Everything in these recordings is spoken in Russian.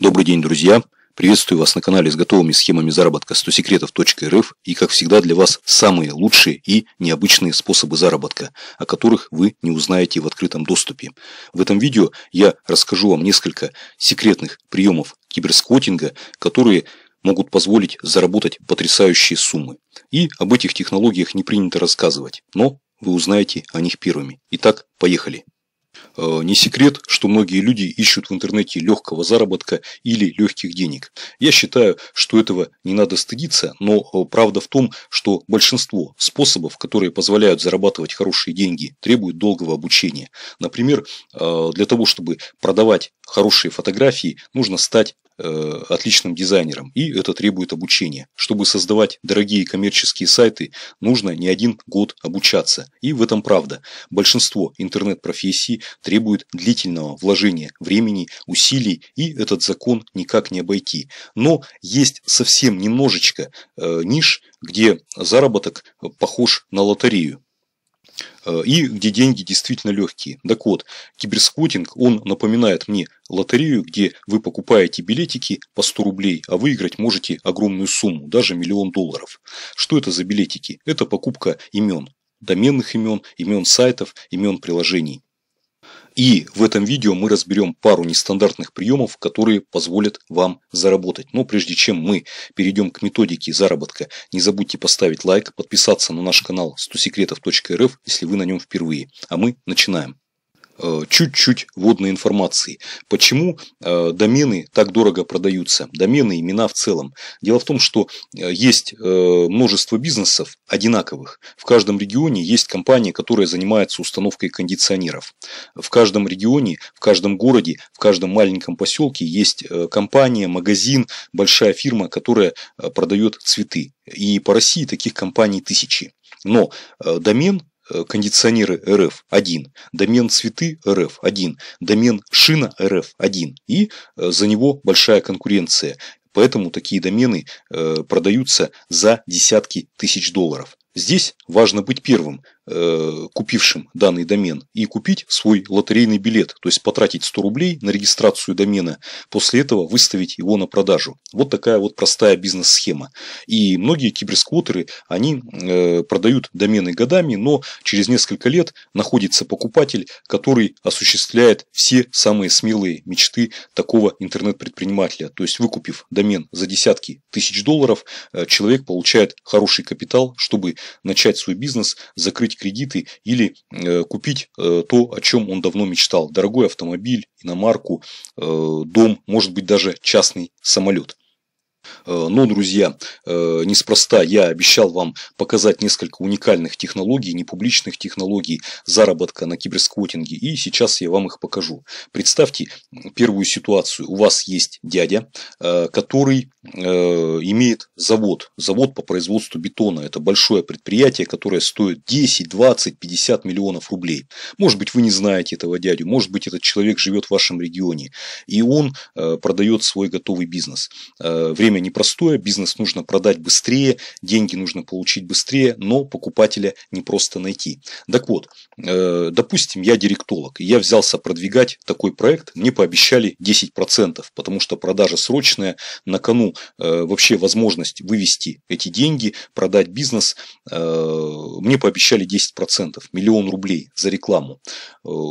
Добрый день, друзья! Приветствую вас на канале с готовыми схемами заработка 100 секретов.рф и, как всегда, для вас самые лучшие и необычные способы заработка, о которых вы не узнаете в открытом доступе. В этом видео я расскажу вам несколько секретных приемов киберскотинга, которые могут позволить заработать потрясающие суммы. И об этих технологиях не принято рассказывать, но вы узнаете о них первыми. Итак, поехали! Э, не секрет, что многие люди ищут в интернете легкого заработка или легких денег. Я считаю, что этого не надо стыдиться, но э, правда в том, что большинство способов, которые позволяют зарабатывать хорошие деньги, требуют долгого обучения. Например, э, для того, чтобы продавать хорошие фотографии, нужно стать отличным дизайнером, и это требует обучения. Чтобы создавать дорогие коммерческие сайты, нужно не один год обучаться. И в этом правда. Большинство интернет-профессий требует длительного вложения времени, усилий, и этот закон никак не обойти. Но есть совсем немножечко э, ниш, где заработок похож на лотерею э, и где деньги действительно легкие. Так вот, киберскотинг, он напоминает мне лотерею, где вы покупаете билетики по 100 рублей, а выиграть можете огромную сумму, даже миллион долларов. Что это за билетики? Это покупка имен, доменных имен, имен сайтов, имен приложений. И в этом видео мы разберем пару нестандартных приемов, которые позволят вам заработать. Но прежде чем мы перейдем к методике заработка, не забудьте поставить лайк, подписаться на наш канал 100секретов.рф, если вы на нем впервые. А мы начинаем. Э, чуть-чуть вводной информации. Почему э, домены так дорого продаются? Домены, имена в целом. Дело в том, что э, есть множество бизнесов одинаковых. В каждом регионе есть компания, которая занимается установкой кондиционеров. В каждом регионе, в каждом городе, в каждом маленьком поселке есть компания, магазин, большая фирма, которая продает цветы. И по России таких компаний тысячи. Но домен Э, кондиционеры РФ 1, домен цветы РФ 1, домен шина РФ 1 и э, за него большая конкуренция. Поэтому такие домены э, продаются за десятки тысяч долларов. Здесь важно быть первым, э, купившим данный домен, и купить свой лотерейный билет, то есть потратить 100 рублей на регистрацию домена, после этого выставить его на продажу. Вот такая вот простая бизнес-схема. И многие киберсквотеры, они э, продают домены годами, но через несколько лет находится покупатель, который осуществляет все самые смелые мечты такого интернет-предпринимателя. То есть выкупив домен за десятки тысяч долларов, э, человек получает хороший капитал, чтобы начать свой бизнес, закрыть кредиты или э, купить э, то, о чем он давно мечтал. Дорогой автомобиль, иномарку, э, дом, может быть даже частный самолет. Э, Но, ну, друзья, э, неспроста я обещал вам показать несколько уникальных технологий, непубличных технологий заработка на киберсквотинге. И сейчас я вам их покажу. Представьте первую ситуацию. У вас есть дядя, э, который имеет завод. Завод по производству бетона. Это большое предприятие, которое стоит 10, 20, 50 миллионов рублей. Может быть, вы не знаете этого дядю. Может быть, этот человек живет в вашем регионе. И он продает свой готовый бизнес. Время не непростое, бизнес нужно продать быстрее, деньги нужно получить быстрее, но покупателя не просто найти. Так вот, э, допустим, я директолог, и я взялся продвигать такой проект, мне пообещали 10%, потому что продажа срочная, на кону э, вообще возможность вывести эти деньги, продать бизнес, э, мне пообещали 10%, миллион рублей за рекламу.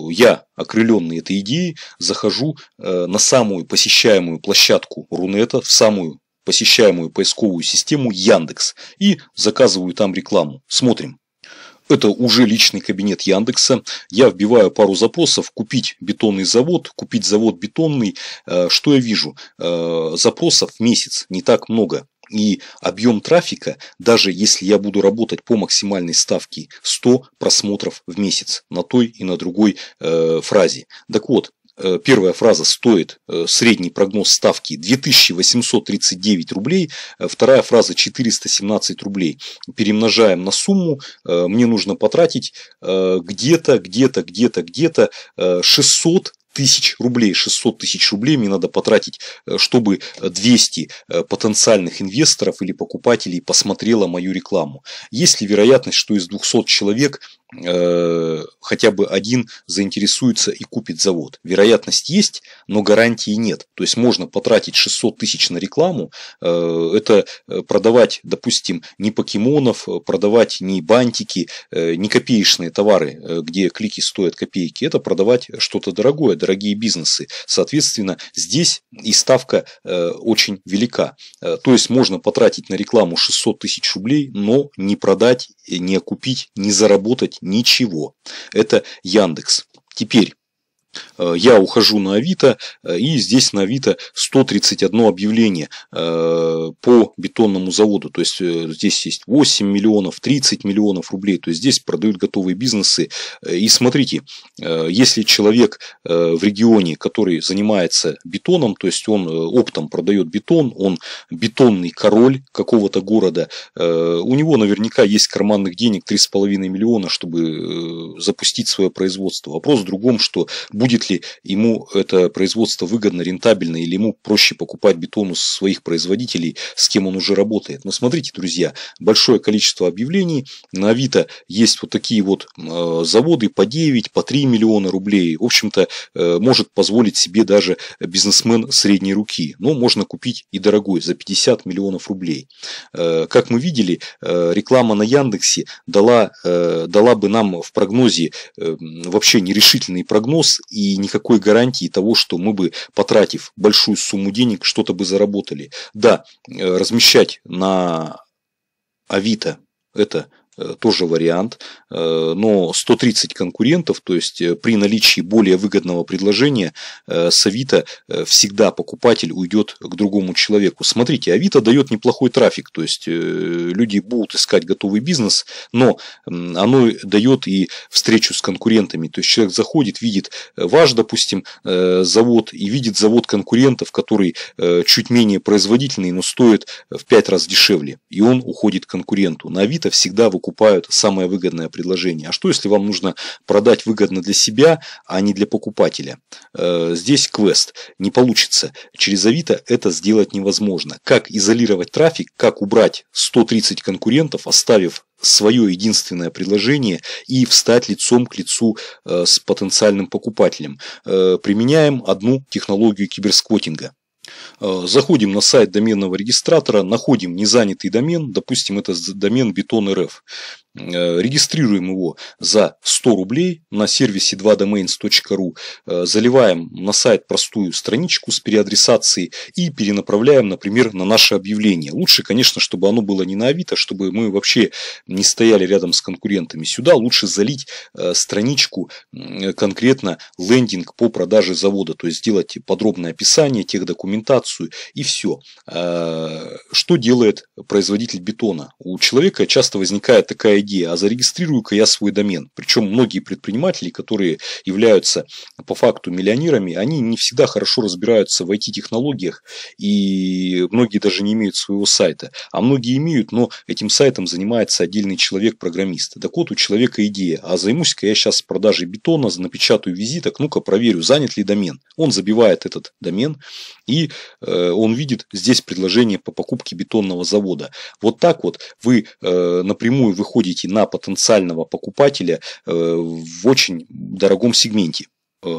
Я, окрыленный этой идеей, захожу на самую посещаемую площадку Рунета, в самую посещаемую поисковую систему Яндекс и заказываю там рекламу. Смотрим. Это уже личный кабинет Яндекса. Я вбиваю пару запросов «Купить бетонный завод», «Купить завод бетонный». Э, что я вижу? Э, запросов в месяц не так много и объем трафика, даже если я буду работать по максимальной ставке 100 просмотров в месяц на той и на другой э, фразе. Так вот, Э, первая фраза стоит э, средний прогноз ставки 2839 рублей, э, вторая фраза 417 рублей. Перемножаем на сумму, мне нужно потратить где-то, где-то, где-то, где-то 600 тысяч рублей, 600 тысяч рублей мне надо потратить, э, чтобы 200 э, э, потенциальных инвесторов или покупателей посмотрело мою рекламу. Есть ли вероятность, что из 200 человек э, хотя бы один заинтересуется и купит завод? Вероятность есть, но гарантии нет. То есть можно потратить 600 тысяч на рекламу, э, это продавать, допустим, не покемонов, продавать не бантики, э, не копеечные товары, где клики стоят копейки, это продавать что-то дорогое, дорогие бизнесы. Соответственно, здесь и ставка э, очень велика. Э, то есть можно потратить на рекламу 600 тысяч рублей, но не продать, э, не купить, не заработать ничего. Это Яндекс. Теперь Э, я ухожу на Авито, э, и здесь на Авито 131 объявление э, по бетонному заводу. То есть здесь есть 8 миллионов, 30 миллионов рублей. То есть здесь продают готовые бизнесы. И смотрите, если человек в регионе, который занимается бетоном, то есть он оптом продает бетон, он бетонный король какого-то города, у него наверняка есть карманных денег 3,5 миллиона, чтобы запустить свое производство. Вопрос в другом, что будет ли ему это производство выгодно, рентабельно, или ему проще покупать бетон у своих производителей, с кем он уже работает. Но смотрите, друзья, большое количество объявлений. На Авито есть вот такие вот э, заводы по 9, по 3 миллиона рублей. В общем-то, э, может позволить себе даже бизнесмен средней руки. Но можно купить и дорогой, за 50 миллионов рублей. Э, как мы видели, реклама на Яндексе дала, дала бы нам в прогнозе вообще нерешительный прогноз и никакой гарантии того, что мы бы, потратив большую сумму денег, что-то бы заработали. Да, э, размещать на Авито это Э, тоже вариант, э, но 130 конкурентов, то есть э, при наличии более выгодного предложения с Авито всегда покупатель уйдет к другому человеку. Смотрите, Авито дает неплохой трафик, то есть люди будут искать готовый бизнес, но оно дает и встречу с конкурентами, то есть человек заходит, видит ваш, допустим, завод и видит завод конкурентов, который чуть менее производительный, но стоит в 5 раз дешевле, и он уходит к конкуренту. На Авито всегда вы покупают самое выгодное предложение. А что, если вам нужно продать выгодно для себя, а не для покупателя? Э, здесь квест. Не получится. Через Авито это сделать невозможно. Как изолировать трафик, как убрать 130 конкурентов, оставив свое единственное предложение и встать лицом к лицу э, с потенциальным покупателем. Э, применяем одну технологию киберсквотинга. Э, заходим на сайт доменного регистратора, находим незанятый домен, допустим, это домен бетон.рф. Э, регистрируем его за 100 рублей на сервисе 2domains.ru, э, заливаем на сайт простую страничку с переадресацией и перенаправляем, например, на наше объявление. Лучше, конечно, чтобы оно было не на Авито, а чтобы мы вообще не стояли рядом с конкурентами. Сюда лучше залить э, страничку конкретно лендинг по продаже завода, то есть сделать подробное описание, техдокументацию и все. Что делает производитель бетона? У человека часто возникает такая идея, а зарегистрирую-ка я свой домен. Причем многие предприниматели, которые являются по факту миллионерами, они не всегда хорошо разбираются в IT-технологиях, и многие даже не имеют своего сайта. А многие имеют, но этим сайтом занимается отдельный человек-программист. Так вот, у человека идея, а займусь-ка я сейчас продажей бетона, напечатаю визиток, ну-ка проверю, занят ли домен. Он забивает этот домен, и э, он видит здесь предложение по покупке бетонного завода. Вот так вот вы э, напрямую выходите на потенциального покупателя э, в очень дорогом сегменте.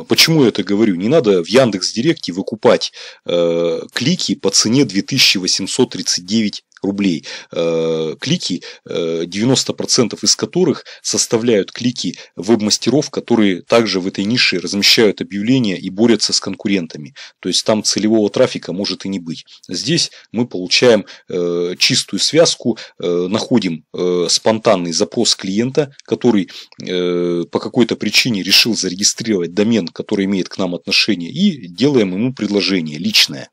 Почему я это говорю? Не надо в Яндекс Директе выкупать э, клики по цене 2839 рублей э, клики, э, 90% из которых составляют клики веб-мастеров, которые также в этой нише размещают объявления и борются с конкурентами. То есть там целевого трафика может и не быть. Здесь мы получаем э, чистую связку, э, находим спонтанный запрос клиента, который по какой-то причине решил зарегистрировать домен, который имеет к нам отношение, и делаем ему предложение личное.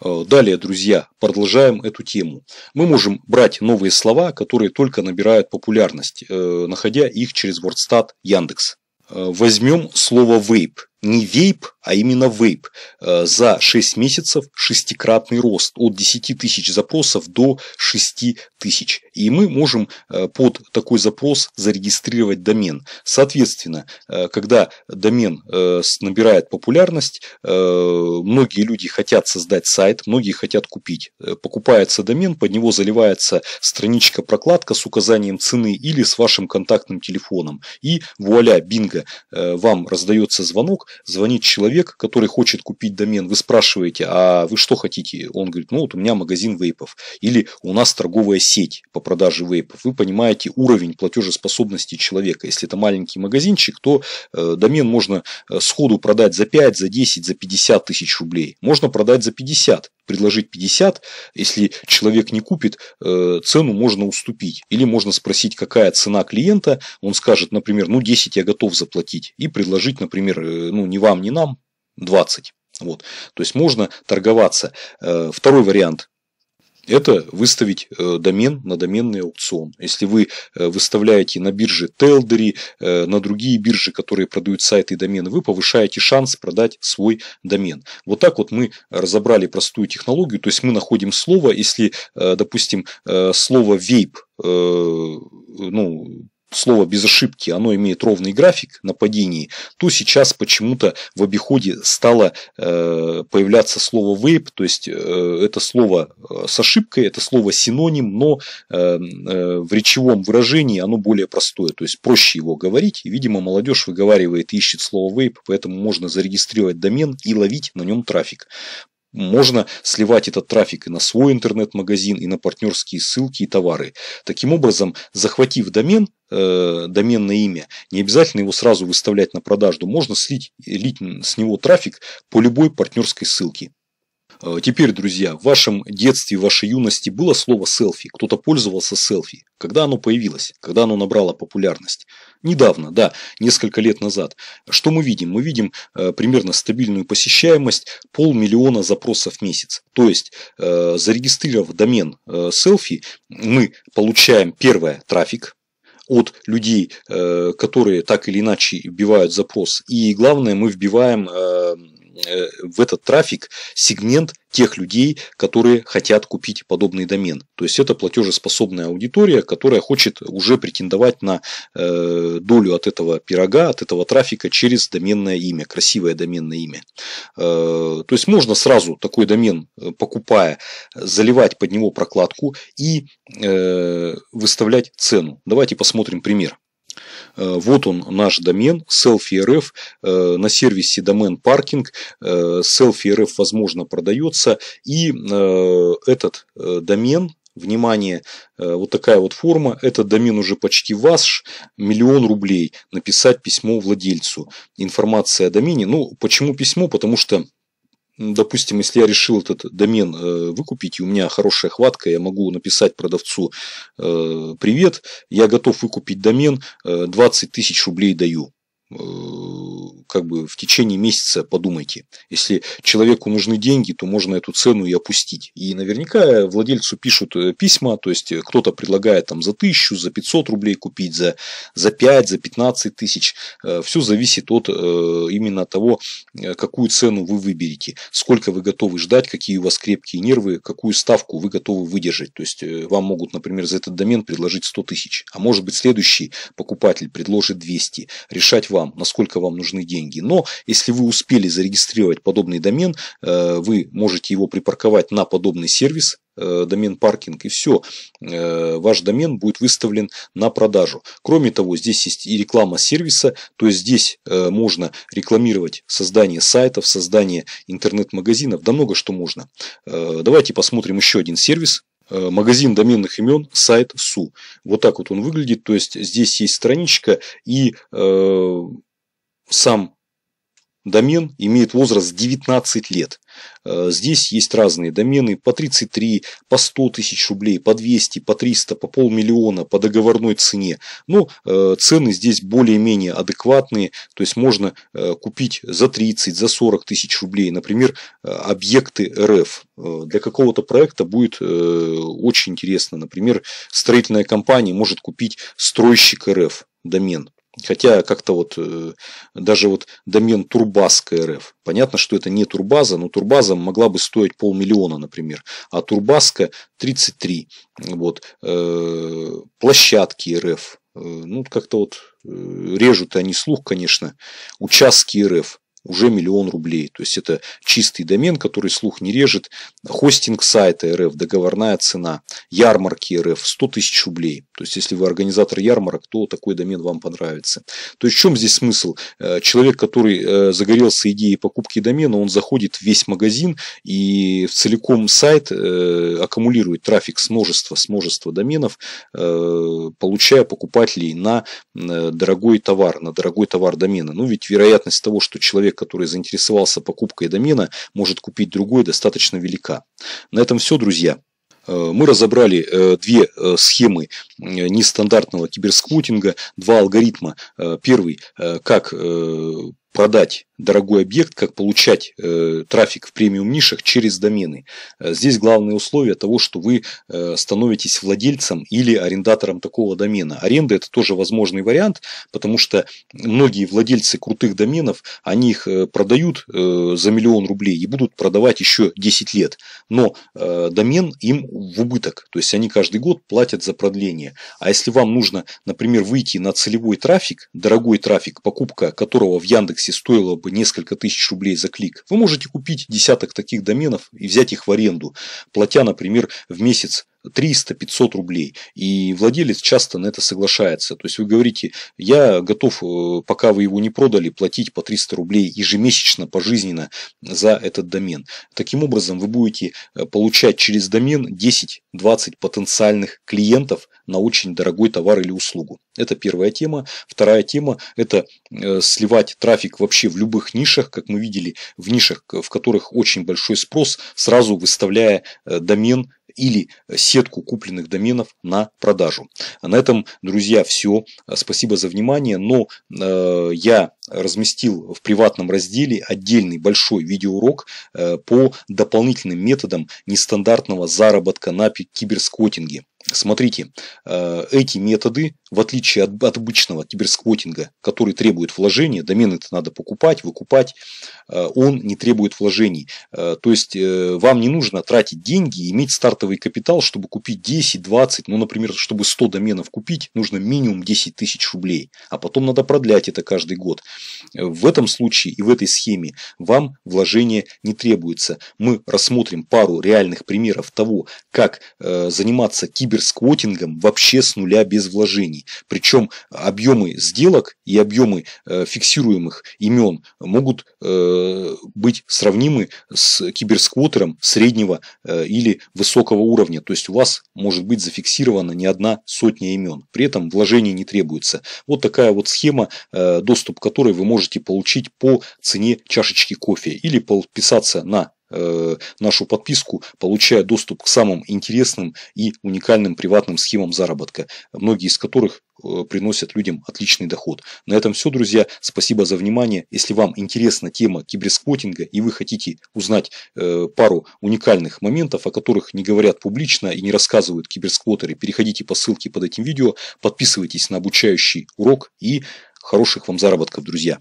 Э, далее, друзья, продолжаем эту тему. Мы можем брать новые слова, которые только набирают популярность, э, находя их через WordStat Яндекс. Э, возьмем слово «вейп» не вейп, а именно вейп. Э, за 6 месяцев шестикратный рост от 10 тысяч запросов до 6 тысяч. И мы можем э, под такой запрос зарегистрировать домен. Соответственно, э, когда домен набирает популярность, многие люди хотят создать сайт, многие хотят купить. Покупается домен, под него заливается страничка-прокладка с указанием цены или с вашим контактным телефоном. И вуаля, бинго, вам раздается звонок, звонит человек, который хочет купить домен, вы спрашиваете, а вы что хотите? Он говорит, ну вот у меня магазин вейпов. Или у нас торговая сеть по продаже вейпов. Вы понимаете уровень платежеспособности человека. Если это маленький магазинчик, то э, домен можно э, сходу продать за 5, за 10, за 50 тысяч рублей. Можно продать за 50 предложить 50, если человек не купит, э, цену можно уступить. Или можно спросить, какая цена клиента, он скажет, например, ну 10 я готов заплатить, и предложить, например, э, ну не вам, не нам, 20. Вот. То есть можно торговаться. Э, второй вариант это выставить э, домен на доменный аукцион. Если вы э, выставляете на бирже Телдери, э, на другие биржи, которые продают сайты и домены, вы повышаете шанс продать свой домен. Вот так вот мы разобрали простую технологию, то есть мы находим слово, если, допустим, слово вейп ну, слово без ошибки, оно имеет ровный график на падении, то сейчас почему-то в обиходе стало э, появляться слово вейп, то есть э, это слово э, с ошибкой, это слово синоним, но э, э, в речевом выражении оно более простое, то есть проще его говорить, видимо, молодежь выговаривает и ищет слово вейп, поэтому можно зарегистрировать домен и ловить на нем трафик можно сливать этот трафик и на свой интернет-магазин, и на партнерские ссылки и товары. Таким образом, захватив домен, э, доменное имя, не обязательно его сразу выставлять на продажу, можно слить, лить с него трафик по любой партнерской ссылке. Э, теперь, друзья, в вашем детстве, в вашей юности было слово селфи? Кто-то пользовался селфи? Когда оно появилось? Когда оно набрало популярность? Недавно, да, несколько лет назад. Что мы видим? Мы видим э, примерно стабильную посещаемость полмиллиона запросов в месяц. То есть, э, зарегистрировав домен э, селфи, мы получаем первое трафик, от людей, э, которые так или иначе вбивают запрос. И главное, мы вбиваем э, Э, в этот трафик сегмент тех людей, которые хотят купить подобный домен. То есть это платежеспособная аудитория, которая хочет уже претендовать на э, долю от этого пирога, от этого трафика через доменное имя, красивое доменное имя. Э, то есть можно сразу такой домен, покупая, заливать под него прокладку и выставлять цену. Давайте посмотрим пример. Э, вот он, наш домен, selfie.rf, э, на сервисе домен паркинг, selfie.rf, э, возможно, продается, и этот домен, внимание, вот такая вот форма, этот домен уже почти ваш, миллион рублей, написать письмо владельцу. Информация о домене, ну, почему письмо, потому что допустим, если я решил этот домен э, выкупить, и у меня хорошая хватка, я могу написать продавцу э, «Привет, я готов выкупить домен, 20 э, тысяч рублей даю». Э, как бы в течение месяца подумайте. Если человеку нужны деньги, то можно эту цену и опустить. И наверняка владельцу пишут э, письма, то есть э, кто-то предлагает там за тысячу, за 500 рублей купить, за, за 5, за 15 тысяч. Все зависит от именно того, какую цену вы выберете, сколько вы готовы ждать, какие у вас крепкие нервы, какую ставку вы готовы выдержать. То есть вам могут, например, за этот домен предложить 100 тысяч, а может быть следующий покупатель предложит 200. Решать вам вам, насколько вам нужны деньги. Но если вы успели зарегистрировать подобный домен, э, вы можете его припарковать на подобный сервис, э, домен паркинг и все. Э, ваш домен будет выставлен на продажу. Кроме того, здесь есть и реклама сервиса, то есть здесь можно рекламировать создание сайтов, создание интернет-магазинов, да много что можно. Давайте посмотрим еще один сервис, Э, магазин доменных имен сайт СУ. Вот так вот он выглядит. То есть здесь есть страничка и э, сам домен имеет возраст 19 лет. Э, здесь есть разные домены по 33, по 100 тысяч рублей, по 200, по 300, по полмиллиона, по договорной цене. Но ну, э, цены здесь более-менее адекватные, то есть можно э, купить за 30, за 40 тысяч рублей, например, объекты РФ. Для какого-то проекта будет очень интересно, например, строительная компания может купить стройщик РФ домен Хотя как-то вот э, даже вот домен Турбазка РФ. Понятно, что это не Турбаза, но Турбаза могла бы стоить полмиллиона, например. А Турбазка 33. Вот. Э, площадки РФ. Э, ну, как-то вот режут они слух, конечно. Участки РФ уже миллион рублей. То есть это чистый домен, который слух не режет. Хостинг сайта РФ, договорная цена. Ярмарки РФ 100 тысяч рублей. То есть если вы организатор ярмарок, то такой домен вам понравится. То есть в чем здесь смысл? Э, человек, который э, загорелся идеей покупки домена, он заходит в весь магазин и в целиком сайт э, аккумулирует трафик с множества, с множества доменов, получая покупателей на дорогой товар, на дорогой товар домена. Ну ведь вероятность того, что человек человек, который заинтересовался покупкой домена, может купить другой, достаточно велика. На этом все, друзья. Э, мы разобрали э, две э, схемы нестандартного киберскмутинга, два алгоритма. Первый, как продать дорогой объект, как получать э, трафик в премиум нишах через домены. Э, здесь главное условие того, что вы э, становитесь владельцем или арендатором такого домена. Аренда это тоже возможный вариант, потому что многие владельцы крутых доменов, они их э, продают э, за миллион рублей и будут продавать еще 10 лет. Но э, домен им в убыток, то есть они каждый год платят за продление. А если вам нужно, например, выйти на целевой трафик, дорогой трафик, покупка которого в Яндексе стоимости стоило бы несколько тысяч рублей за клик, вы можете купить десяток таких доменов и взять их в аренду, платя, например, в месяц 300-500 рублей. И владелец часто на это соглашается. То есть вы говорите, я готов, э, пока вы его не продали, платить по 300 рублей ежемесячно, пожизненно за этот домен. Таким образом, вы будете э, получать через домен 10-20 потенциальных клиентов на очень дорогой товар или услугу. Это первая тема. Вторая тема – это э, сливать трафик вообще в любых нишах, как мы видели, в нишах, в которых очень большой спрос, сразу выставляя домен или сетку купленных доменов на продажу. На этом, друзья, все. Спасибо за внимание. Но э, я разместил в приватном разделе отдельный большой видеоурок э, по дополнительным методам нестандартного заработка на киберскотинге. Смотрите, э, эти методы, в отличие от, от обычного киберсквотинга, который требует вложения, домен это надо покупать, выкупать, э, он не требует вложений. Э, то есть вам не нужно тратить деньги иметь стартовый капитал, чтобы купить 10, 20, ну, например, чтобы 100 доменов купить, нужно минимум 10 тысяч рублей, а потом надо продлять это каждый год. В этом случае и в этой схеме вам вложение не требуется. Мы рассмотрим пару реальных примеров того, как заниматься кибер киберсквотингом вообще с нуля без вложений. Причем объемы сделок и объемы э, фиксируемых имен могут э, быть сравнимы с киберсквотером среднего э, или высокого уровня. То есть у вас может быть зафиксирована не одна сотня имен. При этом вложений не требуется. Вот такая вот схема, э, доступ к которой вы можете получить по цене чашечки кофе или подписаться на Э, нашу подписку, получая доступ к самым интересным и уникальным приватным схемам заработка, многие из которых э, приносят людям отличный доход. На этом все, друзья. Спасибо за внимание. Если вам интересна тема киберсквотинга и вы хотите узнать э, пару уникальных моментов, о которых не говорят публично и не рассказывают киберсквотеры, переходите по ссылке под этим видео, подписывайтесь на обучающий урок и хороших вам заработков, друзья.